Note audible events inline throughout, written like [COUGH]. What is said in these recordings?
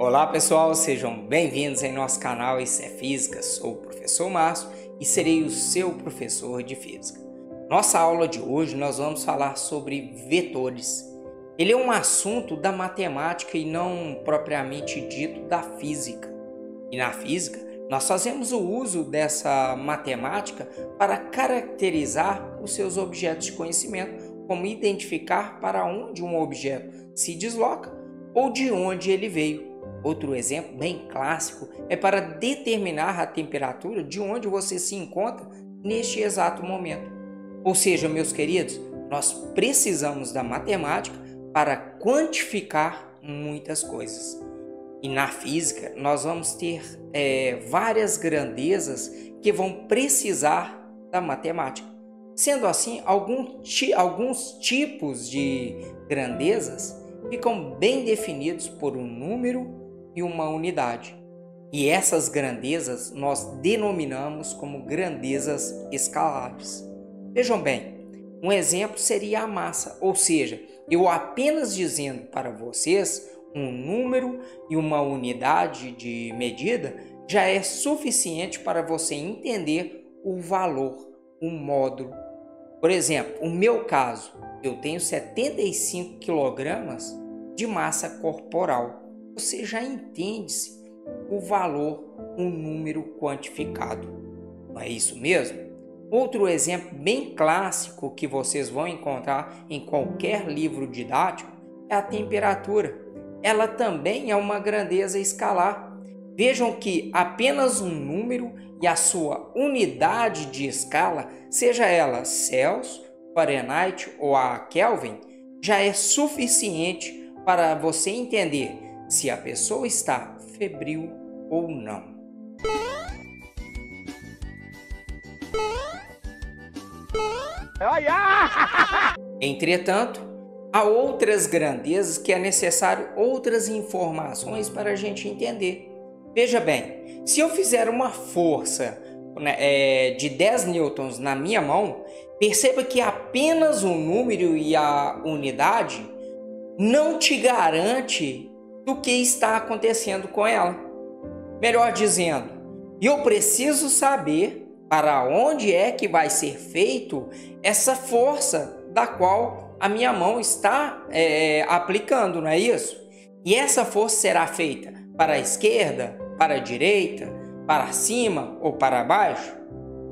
Olá pessoal, sejam bem-vindos em nosso canal Isso é Física. Sou o professor Márcio e serei o seu professor de Física. Nossa aula de hoje nós vamos falar sobre vetores. Ele é um assunto da matemática e não propriamente dito da física. E na física, nós fazemos o uso dessa matemática para caracterizar os seus objetos de conhecimento, como identificar para onde um objeto se desloca ou de onde ele veio. Outro exemplo bem clássico é para determinar a temperatura de onde você se encontra neste exato momento. Ou seja, meus queridos, nós precisamos da matemática para quantificar muitas coisas. E na física, nós vamos ter é, várias grandezas que vão precisar da matemática. Sendo assim, algum ti, alguns tipos de grandezas ficam bem definidos por um número e uma unidade. E essas grandezas nós denominamos como grandezas escalares. Vejam bem, um exemplo seria a massa, ou seja, eu apenas dizendo para vocês um número e uma unidade de medida já é suficiente para você entender o valor, o módulo. Por exemplo, o meu caso, eu tenho 75 kg de massa corporal você já entende-se o valor, um número quantificado. Não é isso mesmo? Outro exemplo bem clássico que vocês vão encontrar em qualquer livro didático é a temperatura. Ela também é uma grandeza escalar. Vejam que apenas um número e a sua unidade de escala, seja ela Celsius, Fahrenheit ou a Kelvin, já é suficiente para você entender se a pessoa está febril ou não. [LAUGHS] Entretanto, há outras grandezas que é necessário outras informações para a gente entender. Veja bem, se eu fizer uma força né, é, de 10 newtons na minha mão, perceba que apenas o número e a unidade não te garante do que está acontecendo com ela. Melhor dizendo, eu preciso saber para onde é que vai ser feito essa força da qual a minha mão está é, aplicando, não é isso? E essa força será feita para a esquerda, para a direita, para cima ou para baixo?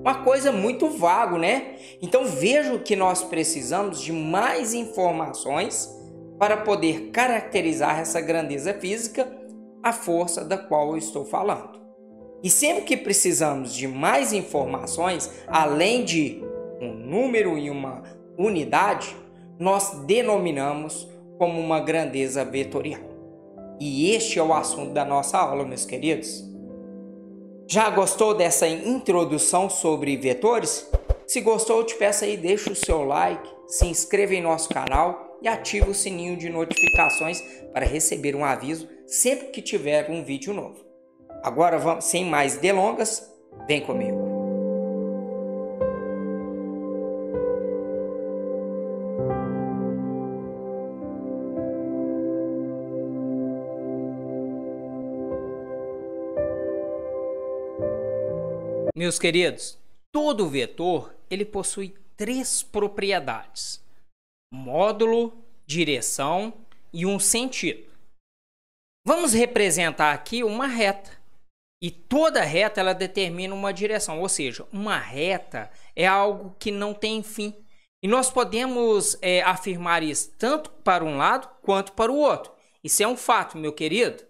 Uma coisa muito vago, né? Então vejo que nós precisamos de mais informações para poder caracterizar essa grandeza física, a força da qual eu estou falando. E sempre que precisamos de mais informações, além de um número e uma unidade, nós denominamos como uma grandeza vetorial. E este é o assunto da nossa aula, meus queridos. Já gostou dessa introdução sobre vetores? Se gostou, eu te peço aí, deixa o seu like, se inscreva em nosso canal e ative o sininho de notificações para receber um aviso sempre que tiver um vídeo novo. Agora, vamos, sem mais delongas, vem comigo. Meus queridos, todo vetor ele possui três propriedades módulo, direção e um sentido. Vamos representar aqui uma reta. E toda reta ela determina uma direção, ou seja, uma reta é algo que não tem fim. E nós podemos é, afirmar isso tanto para um lado quanto para o outro. Isso é um fato, meu querido.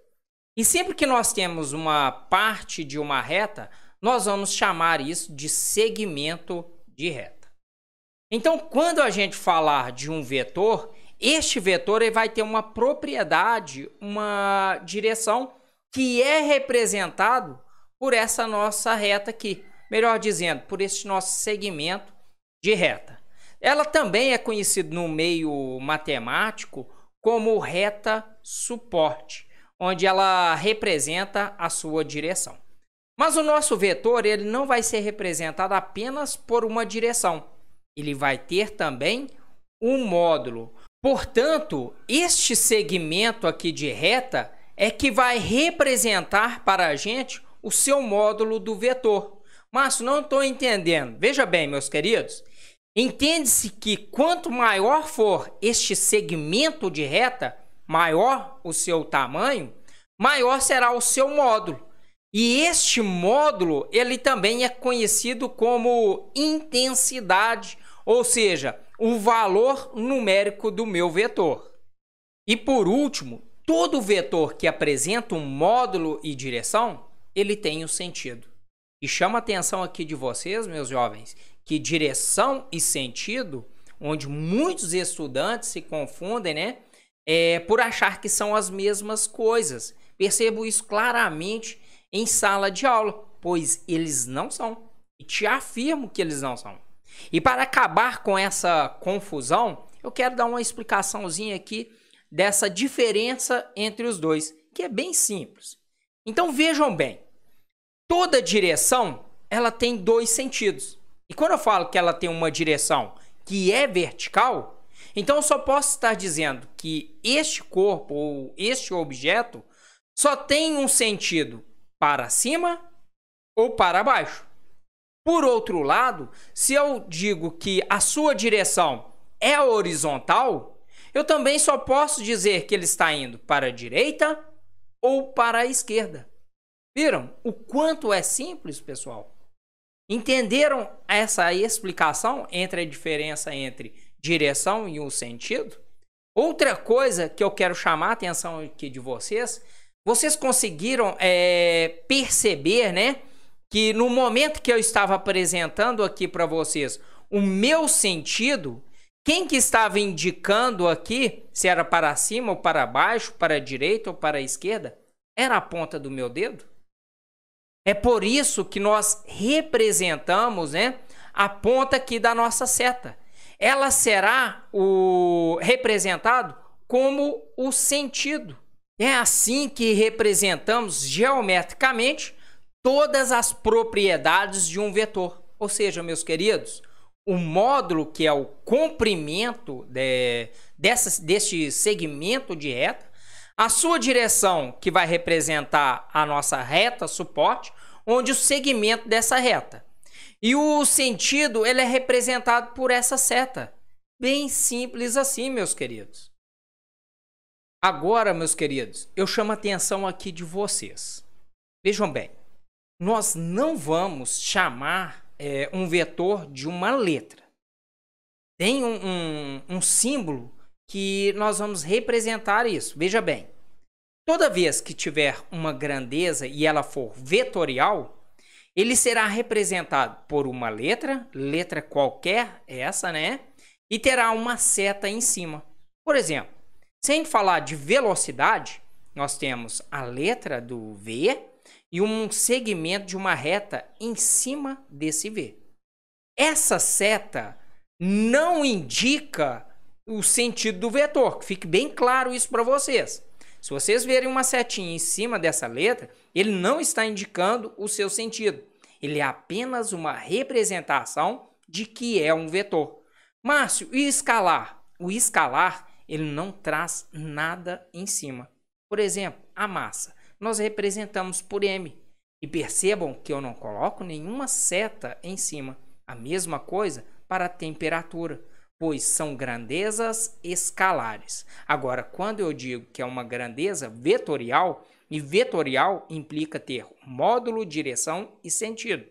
E sempre que nós temos uma parte de uma reta, nós vamos chamar isso de segmento de reta. Então, quando a gente falar de um vetor, este vetor ele vai ter uma propriedade, uma direção que é representado por essa nossa reta aqui. Melhor dizendo, por este nosso segmento de reta. Ela também é conhecida no meio matemático como reta suporte, onde ela representa a sua direção. Mas o nosso vetor ele não vai ser representado apenas por uma direção, ele vai ter também um módulo. Portanto, este segmento aqui de reta é que vai representar para a gente o seu módulo do vetor. Mas não estou entendendo. Veja bem, meus queridos. Entende-se que quanto maior for este segmento de reta, maior o seu tamanho, maior será o seu módulo. E este módulo, ele também é conhecido como intensidade ou seja, o valor numérico do meu vetor. E por último, todo vetor que apresenta um módulo e direção, ele tem o um sentido. E chama a atenção aqui de vocês, meus jovens, que direção e sentido, onde muitos estudantes se confundem, né? É, por achar que são as mesmas coisas. Percebo isso claramente em sala de aula, pois eles não são. E te afirmo que eles não são. E para acabar com essa confusão, eu quero dar uma explicaçãozinha aqui dessa diferença entre os dois, que é bem simples. Então vejam bem, toda direção ela tem dois sentidos. E quando eu falo que ela tem uma direção que é vertical, então eu só posso estar dizendo que este corpo ou este objeto só tem um sentido para cima ou para baixo. Por outro lado, se eu digo que a sua direção é horizontal, eu também só posso dizer que ele está indo para a direita ou para a esquerda. Viram o quanto é simples, pessoal? Entenderam essa explicação entre a diferença entre direção e o sentido? Outra coisa que eu quero chamar a atenção aqui de vocês, vocês conseguiram é, perceber, né? que no momento que eu estava apresentando aqui para vocês o meu sentido, quem que estava indicando aqui, se era para cima ou para baixo, para a direita ou para a esquerda, era a ponta do meu dedo. É por isso que nós representamos né, a ponta aqui da nossa seta. Ela será o representado como o sentido. É assim que representamos geometricamente todas as propriedades de um vetor. Ou seja, meus queridos, o módulo que é o comprimento de, dessa, deste segmento de reta, a sua direção que vai representar a nossa reta suporte, onde o segmento dessa reta. E o sentido ele é representado por essa seta. Bem simples assim, meus queridos. Agora, meus queridos, eu chamo a atenção aqui de vocês. Vejam bem nós não vamos chamar é, um vetor de uma letra. Tem um, um, um símbolo que nós vamos representar isso. Veja bem, toda vez que tiver uma grandeza e ela for vetorial, ele será representado por uma letra, letra qualquer, essa, né? E terá uma seta em cima. Por exemplo, sem falar de velocidade, nós temos a letra do V e um segmento de uma reta em cima desse V. Essa seta não indica o sentido do vetor, fique bem claro isso para vocês. Se vocês verem uma setinha em cima dessa letra, ele não está indicando o seu sentido. Ele é apenas uma representação de que é um vetor. Márcio, e escalar? O escalar, ele não traz nada em cima. Por exemplo, a massa nós representamos por M. E percebam que eu não coloco nenhuma seta em cima. A mesma coisa para a temperatura, pois são grandezas escalares. Agora, quando eu digo que é uma grandeza vetorial, e vetorial implica ter módulo, direção e sentido.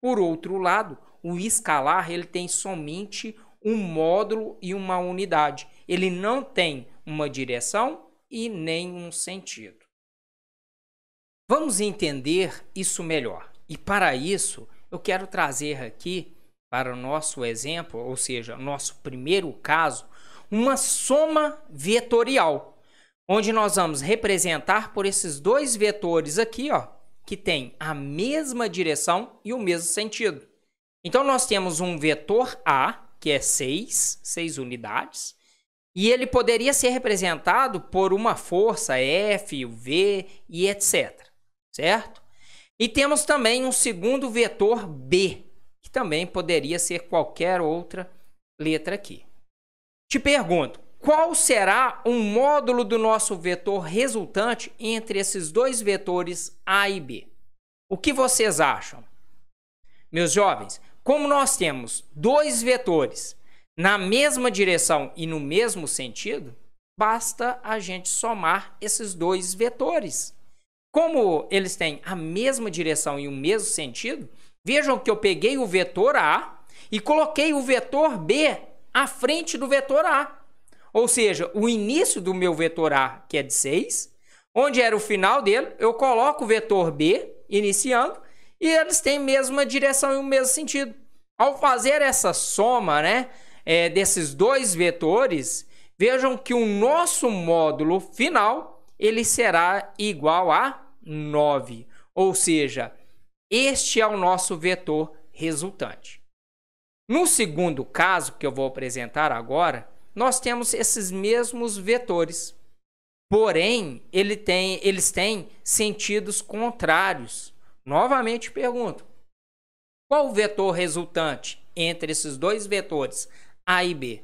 Por outro lado, o escalar ele tem somente um módulo e uma unidade. Ele não tem uma direção e nem um sentido. Vamos entender isso melhor. E para isso, eu quero trazer aqui para o nosso exemplo, ou seja, nosso primeiro caso, uma soma vetorial, onde nós vamos representar por esses dois vetores aqui, ó, que tem a mesma direção e o mesmo sentido. Então nós temos um vetor A, que é 6, 6 unidades, e ele poderia ser representado por uma força F, V e etc certo? E temos também um segundo vetor B, que também poderia ser qualquer outra letra aqui. Te pergunto, qual será o módulo do nosso vetor resultante entre esses dois vetores A e B? O que vocês acham? Meus jovens, como nós temos dois vetores na mesma direção e no mesmo sentido, basta a gente somar esses dois vetores. Como eles têm a mesma direção e o mesmo sentido, vejam que eu peguei o vetor A e coloquei o vetor B à frente do vetor A. Ou seja, o início do meu vetor A, que é de 6, onde era o final dele, eu coloco o vetor B iniciando e eles têm a mesma direção e o mesmo sentido. Ao fazer essa soma né, é, desses dois vetores, vejam que o nosso módulo final ele será igual a 9. Ou seja, este é o nosso vetor resultante. No segundo caso, que eu vou apresentar agora, nós temos esses mesmos vetores. Porém, ele tem, eles têm sentidos contrários. Novamente pergunto: qual o vetor resultante entre esses dois vetores A e B?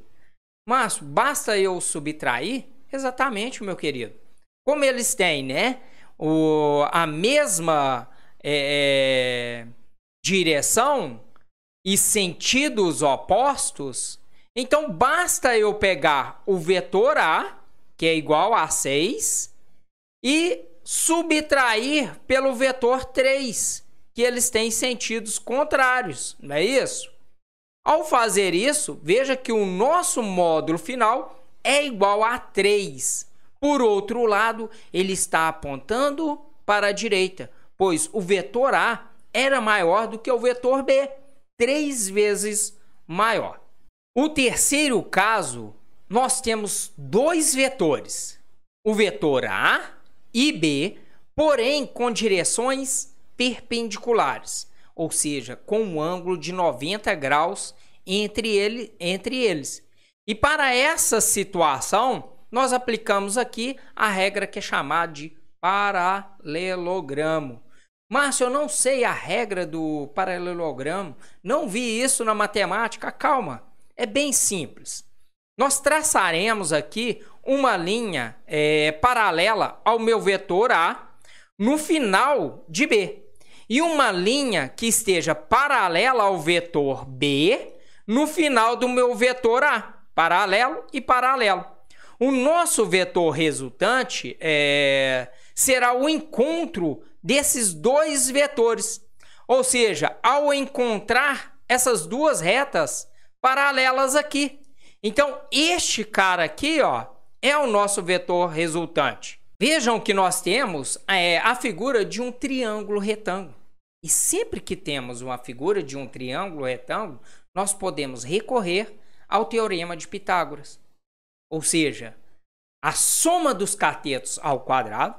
Mas basta eu subtrair? Exatamente, meu querido como eles têm, né? O, a mesma é, é, direção e sentidos opostos, então basta eu pegar o vetor A, que é igual a 6, e subtrair pelo vetor 3, que eles têm sentidos contrários, não é isso? Ao fazer isso, veja que o nosso módulo final é igual a 3. Por outro lado, ele está apontando para a direita, pois o vetor A era maior do que o vetor B, três vezes maior. O terceiro caso, nós temos dois vetores, o vetor A e B, porém com direções perpendiculares, ou seja, com um ângulo de 90 graus entre, ele, entre eles. E para essa situação, nós aplicamos aqui a regra que é chamada de paralelogramo. Márcio, eu não sei a regra do paralelogramo, não vi isso na matemática. Calma, é bem simples. Nós traçaremos aqui uma linha é, paralela ao meu vetor A no final de B e uma linha que esteja paralela ao vetor B no final do meu vetor A, paralelo e paralelo. O nosso vetor resultante é, será o encontro desses dois vetores. Ou seja, ao encontrar essas duas retas paralelas aqui. Então, este cara aqui ó, é o nosso vetor resultante. Vejam que nós temos é, a figura de um triângulo retângulo. E sempre que temos uma figura de um triângulo retângulo, nós podemos recorrer ao Teorema de Pitágoras ou seja, a soma dos catetos ao quadrado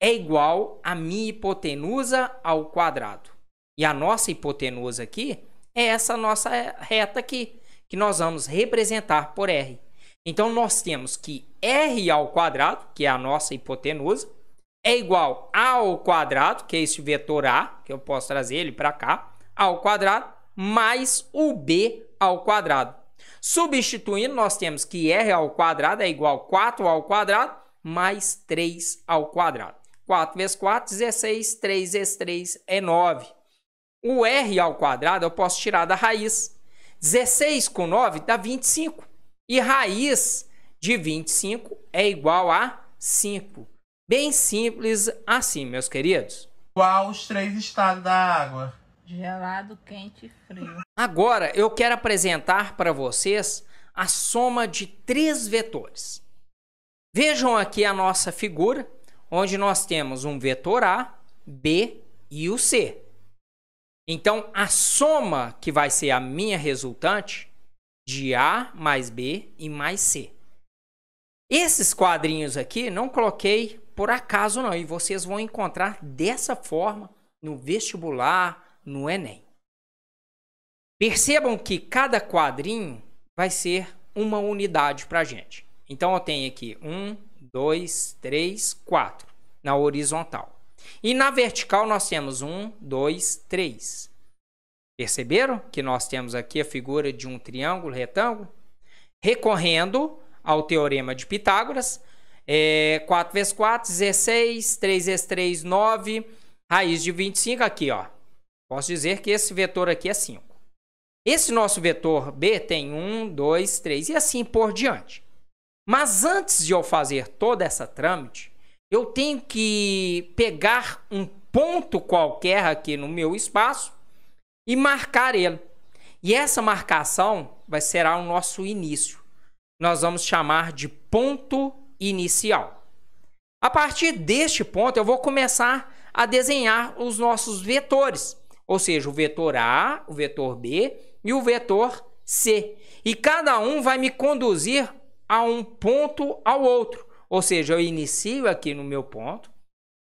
é igual a minha hipotenusa ao quadrado. E a nossa hipotenusa aqui é essa nossa reta aqui, que nós vamos representar por R. Então, nós temos que R ao quadrado, que é a nossa hipotenusa, é igual a ao quadrado, que é esse vetor A, que eu posso trazer ele para cá, ao quadrado, mais o B ao quadrado. Substituindo, nós temos que r ao quadrado é igual a 4 ao quadrado mais 3 ao quadrado. 4 vezes 4, 16. 3 vezes 3 é 9. O r ao quadrado eu posso tirar da raiz. 16 com 9 dá 25. E raiz de 25 é igual a 5. Bem simples assim, meus queridos. Qual os três estados da água. Gelado, quente e frio. Agora eu quero apresentar para vocês a soma de três vetores. Vejam aqui a nossa figura, onde nós temos um vetor A, B e o C. Então, a soma que vai ser a minha resultante de A mais B e mais C. Esses quadrinhos aqui não coloquei por acaso não, e vocês vão encontrar dessa forma no vestibular, no Enem. Percebam que cada quadrinho vai ser uma unidade para a gente. Então eu tenho aqui 1, 2, 3, 4 na horizontal. E na vertical nós temos 1, 2, 3. Perceberam que nós temos aqui a figura de um triângulo retângulo? Recorrendo ao teorema de Pitágoras, é, 4 vezes 4, 16, 3 vezes 3, 9, raiz de 25 aqui, ó. Posso dizer que esse vetor aqui é 5. Esse nosso vetor B tem 1, 2, 3 e assim por diante. Mas antes de eu fazer toda essa trâmite, eu tenho que pegar um ponto qualquer aqui no meu espaço e marcar ele. E essa marcação vai ser o nosso início. Nós vamos chamar de ponto inicial. A partir deste ponto, eu vou começar a desenhar os nossos vetores. Ou seja, o vetor A, o vetor B e o vetor C. E cada um vai me conduzir a um ponto ao outro. Ou seja, eu inicio aqui no meu ponto.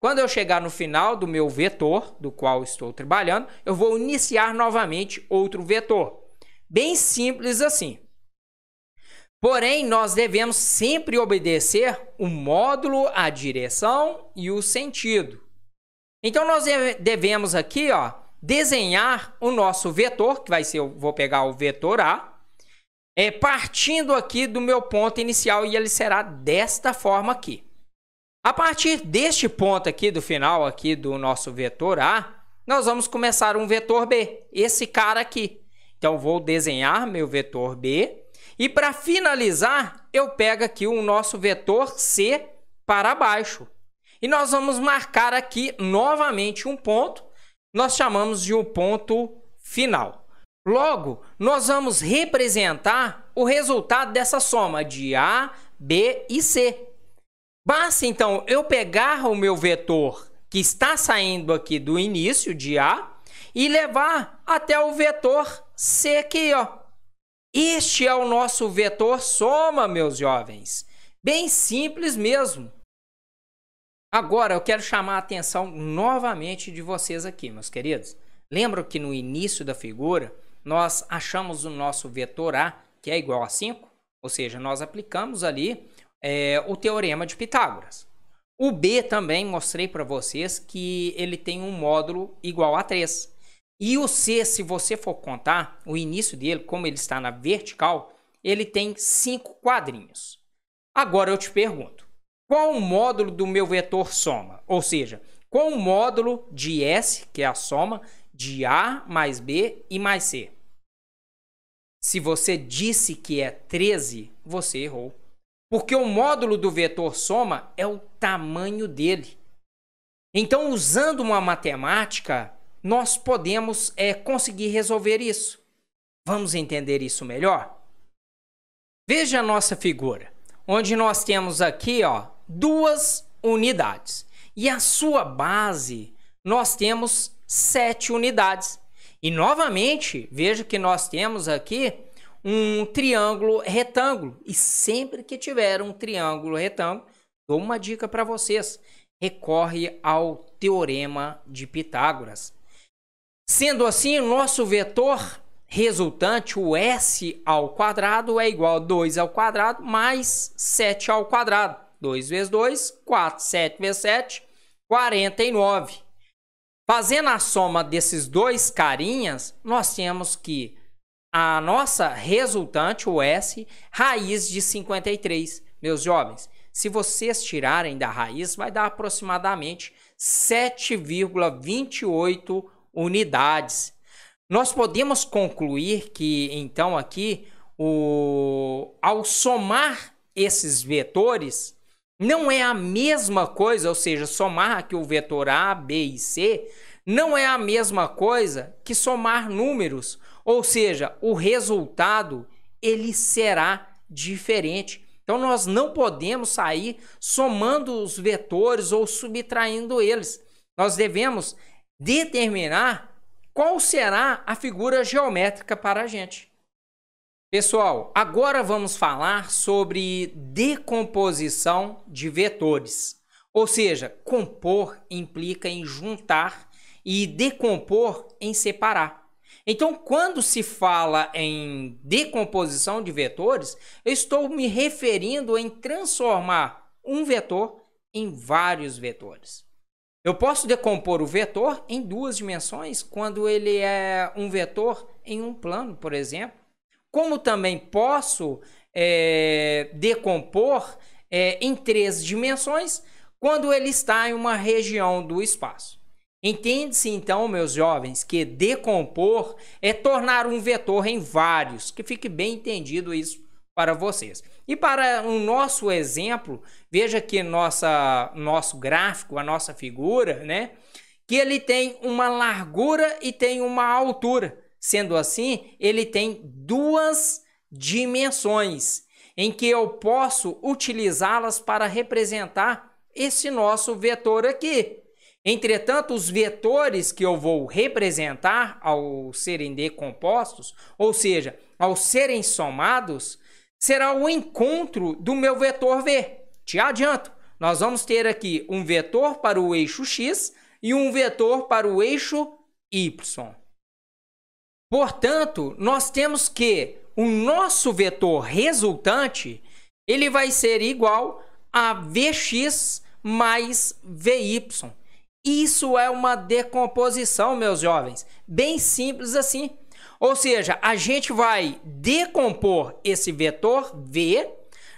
Quando eu chegar no final do meu vetor, do qual estou trabalhando, eu vou iniciar novamente outro vetor. Bem simples assim. Porém, nós devemos sempre obedecer o módulo, a direção e o sentido. Então, nós devemos aqui, ó, desenhar o nosso vetor, que vai ser, eu vou pegar o vetor A, é, partindo aqui do meu ponto inicial e ele será desta forma aqui. A partir deste ponto aqui, do final aqui do nosso vetor A, nós vamos começar um vetor B, esse cara aqui. Então, vou desenhar meu vetor B e para finalizar, eu pego aqui o nosso vetor C para baixo. E nós vamos marcar aqui novamente um ponto nós chamamos de um ponto final. Logo, nós vamos representar o resultado dessa soma de A, B e C. Basta então eu pegar o meu vetor que está saindo aqui do início de A e levar até o vetor C aqui, ó. Este é o nosso vetor soma, meus jovens. Bem simples mesmo. Agora eu quero chamar a atenção novamente de vocês aqui, meus queridos. Lembro que no início da figura nós achamos o nosso vetor A, que é igual a 5? Ou seja, nós aplicamos ali é, o teorema de Pitágoras. O B também mostrei para vocês que ele tem um módulo igual a 3. E o C, se você for contar, o início dele, como ele está na vertical, ele tem cinco quadrinhos. Agora eu te pergunto, qual o módulo do meu vetor soma? Ou seja, qual o módulo de S, que é a soma, de A mais B e mais C? Se você disse que é 13, você errou. Porque o módulo do vetor soma é o tamanho dele. Então, usando uma matemática, nós podemos é, conseguir resolver isso. Vamos entender isso melhor? Veja a nossa figura, onde nós temos aqui ó, duas unidades. E a sua base, nós temos sete unidades. E novamente, veja que nós temos aqui um triângulo retângulo. E sempre que tiver um triângulo retângulo, dou uma dica para vocês: recorre ao teorema de Pitágoras. Sendo assim, nosso vetor resultante, o s ao quadrado, é igual a 2 ao quadrado mais 7 ao quadrado. 2 vezes 2, 4. 7 vezes 7, 49. Fazendo a soma desses dois carinhas, nós temos que a nossa resultante, o S, raiz de 53. Meus jovens, se vocês tirarem da raiz, vai dar aproximadamente 7,28 unidades. Nós podemos concluir que, então, aqui, o... ao somar esses vetores, não é a mesma coisa, ou seja, somar aqui o vetor A, B e C não é a mesma coisa que somar números, ou seja, o resultado ele será diferente. Então nós não podemos sair somando os vetores ou subtraindo eles. Nós devemos determinar qual será a figura geométrica para a gente. Pessoal, agora vamos falar sobre decomposição de vetores. Ou seja, compor implica em juntar e decompor em separar. Então, quando se fala em decomposição de vetores, eu estou me referindo em transformar um vetor em vários vetores. Eu posso decompor o vetor em duas dimensões, quando ele é um vetor em um plano, por exemplo como também posso é, decompor é, em três dimensões quando ele está em uma região do espaço. Entende-se então, meus jovens, que decompor é tornar um vetor em vários, que fique bem entendido isso para vocês. E para o nosso exemplo, veja que nossa, nosso gráfico, a nossa figura, né? Que ele tem uma largura e tem uma altura. Sendo assim, ele tem duas dimensões em que eu posso utilizá-las para representar esse nosso vetor aqui. Entretanto, os vetores que eu vou representar ao serem decompostos, ou seja, ao serem somados, será o encontro do meu vetor V. Te adianto, nós vamos ter aqui um vetor para o eixo x e um vetor para o eixo y. Portanto, nós temos que o nosso vetor resultante ele vai ser igual a Vx mais Vy. Isso é uma decomposição, meus jovens. Bem simples assim. Ou seja, a gente vai decompor esse vetor V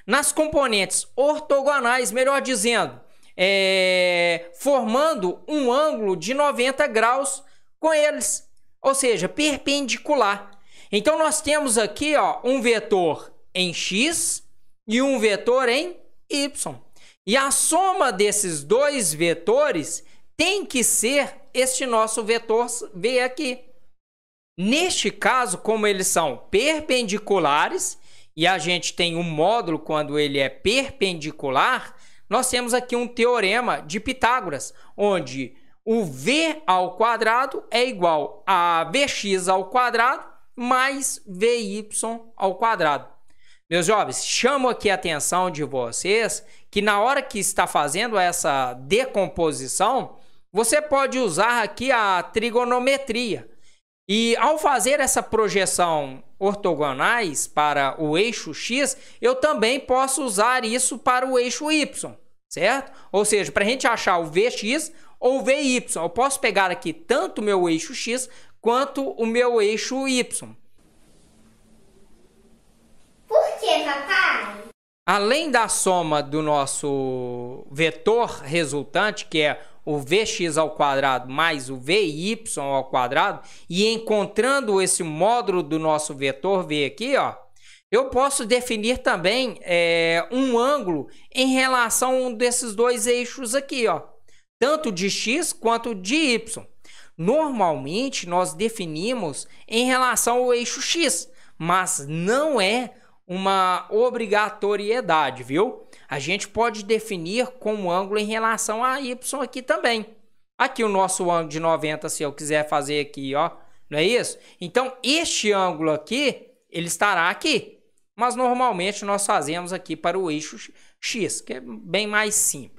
nas componentes ortogonais, melhor dizendo, é, formando um ângulo de 90 graus com eles ou seja, perpendicular. Então nós temos aqui ó, um vetor em x e um vetor em y. E a soma desses dois vetores tem que ser este nosso vetor v aqui. Neste caso, como eles são perpendiculares, e a gente tem um módulo quando ele é perpendicular, nós temos aqui um teorema de Pitágoras, onde o v ao quadrado é igual a vx ao quadrado mais vy ao quadrado. Meus jovens, chamo aqui a atenção de vocês que na hora que está fazendo essa decomposição, você pode usar aqui a trigonometria. E ao fazer essa projeção ortogonais para o eixo x, eu também posso usar isso para o eixo y, certo? Ou seja, para a gente achar o vx, ou VY. Eu posso pegar aqui tanto o meu eixo X quanto o meu eixo Y. Por que, papai? Além da soma do nosso vetor resultante, que é o vx ao quadrado mais o vy ao quadrado, e encontrando esse módulo do nosso vetor v aqui, ó, eu posso definir também é, um ângulo em relação a um desses dois eixos aqui, ó tanto de x quanto de y. Normalmente nós definimos em relação ao eixo x, mas não é uma obrigatoriedade, viu? A gente pode definir como ângulo em relação a y aqui também. Aqui o nosso ângulo de 90, se eu quiser fazer aqui, ó, não é isso? Então, este ângulo aqui, ele estará aqui. Mas normalmente nós fazemos aqui para o eixo x, que é bem mais simples.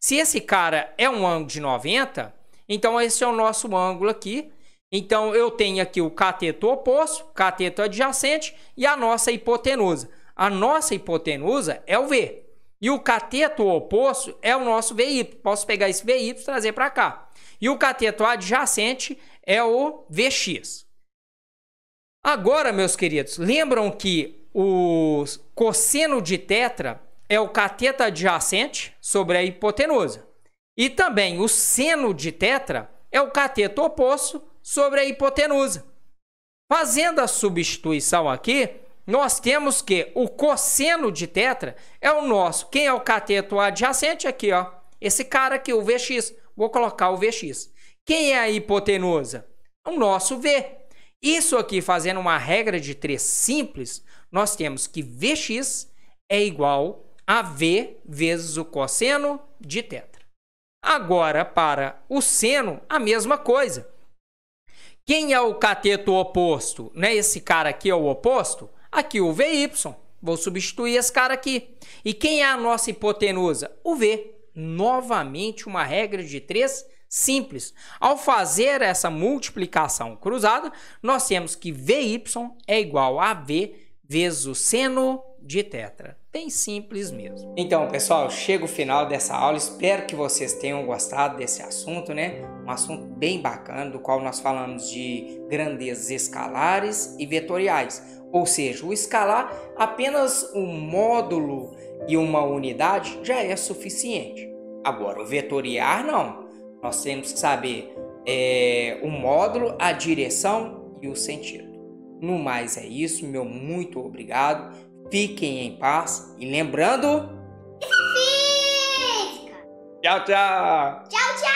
Se esse cara é um ângulo de 90, então esse é o nosso ângulo aqui. Então eu tenho aqui o cateto oposto, cateto adjacente e a nossa hipotenusa. A nossa hipotenusa é o V. E o cateto oposto é o nosso VY. Posso pegar esse VY e trazer para cá. E o cateto adjacente é o VX. Agora, meus queridos, lembram que o cosseno de tetra é o cateto adjacente sobre a hipotenusa. E também o seno de tetra é o cateto oposto sobre a hipotenusa. Fazendo a substituição aqui, nós temos que o cosseno de tetra é o nosso. Quem é o cateto adjacente aqui, ó? Esse cara aqui, o Vx. Vou colocar o Vx. Quem é a hipotenusa? O nosso V. Isso aqui, fazendo uma regra de três simples, nós temos que Vx é igual AV vezes o cosseno de teta. Agora, para o seno, a mesma coisa. Quem é o cateto oposto? Né? Esse cara aqui é o oposto? Aqui o VY. É Vou substituir esse cara aqui. E quem é a nossa hipotenusa? O V. Novamente uma regra de três simples. Ao fazer essa multiplicação cruzada, nós temos que VY é igual a V vezes o seno de tetra. Bem simples mesmo. Então, pessoal, chega o final dessa aula. Espero que vocês tenham gostado desse assunto, né? Um assunto bem bacana, do qual nós falamos de grandezas escalares e vetoriais. Ou seja, o escalar, apenas um módulo e uma unidade já é suficiente. Agora, o vetoriar, não. Nós temos que saber é, o módulo, a direção e o sentido. No mais é isso, meu muito obrigado. Fiquem em paz e lembrando. Física! Tchau, tchau! Tchau, tchau!